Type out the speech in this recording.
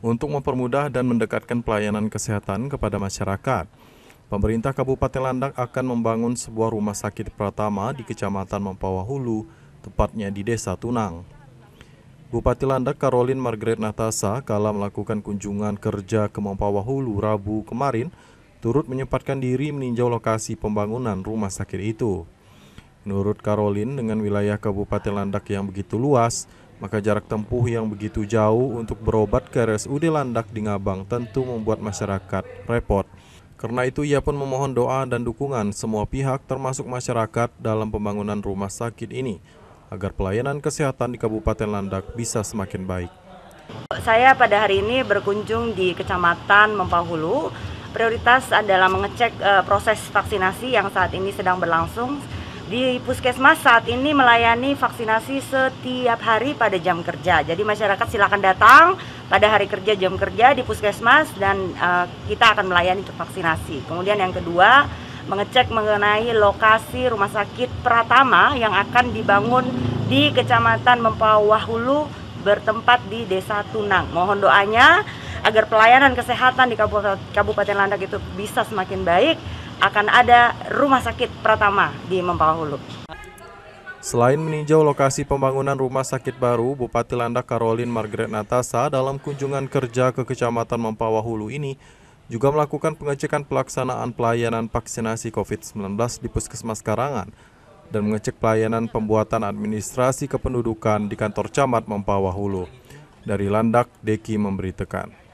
untuk mempermudah dan mendekatkan pelayanan kesehatan kepada masyarakat. Pemerintah Kabupaten Landak akan membangun sebuah rumah sakit pertama di Kecamatan Mempawahulu, tepatnya di Desa Tunang. Bupati Landak Karolin Margaret Natasa kala melakukan kunjungan kerja ke Mempawahulu Rabu kemarin, turut menyempatkan diri meninjau lokasi pembangunan rumah sakit itu. Menurut Karolin, dengan wilayah Kabupaten Landak yang begitu luas, maka jarak tempuh yang begitu jauh untuk berobat ke RSUD Landak di Ngabang tentu membuat masyarakat repot. Karena itu ia pun memohon doa dan dukungan semua pihak termasuk masyarakat dalam pembangunan rumah sakit ini agar pelayanan kesehatan di Kabupaten Landak bisa semakin baik. Saya pada hari ini berkunjung di Kecamatan Mempahulu. Prioritas adalah mengecek eh, proses vaksinasi yang saat ini sedang berlangsung di puskesmas saat ini melayani vaksinasi setiap hari pada jam kerja. Jadi masyarakat silakan datang pada hari kerja jam kerja di puskesmas dan uh, kita akan melayani untuk vaksinasi. Kemudian yang kedua, mengecek mengenai lokasi rumah sakit Pratama yang akan dibangun di Kecamatan Mempawah Hulu bertempat di Desa Tunang. Mohon doanya agar pelayanan kesehatan di Kabupaten Landak itu bisa semakin baik akan ada rumah sakit pertama di Mempawah Hulu. Selain meninjau lokasi pembangunan rumah sakit baru, Bupati Landak Karolin Margaret Natasa dalam kunjungan kerja ke Kecamatan Mempawah Hulu ini juga melakukan pengecekan pelaksanaan pelayanan vaksinasi COVID-19 di Puskesmas Karangan dan mengecek pelayanan pembuatan administrasi kependudukan di kantor camat Mempawah Hulu. Dari Landak, Deki memberitakan.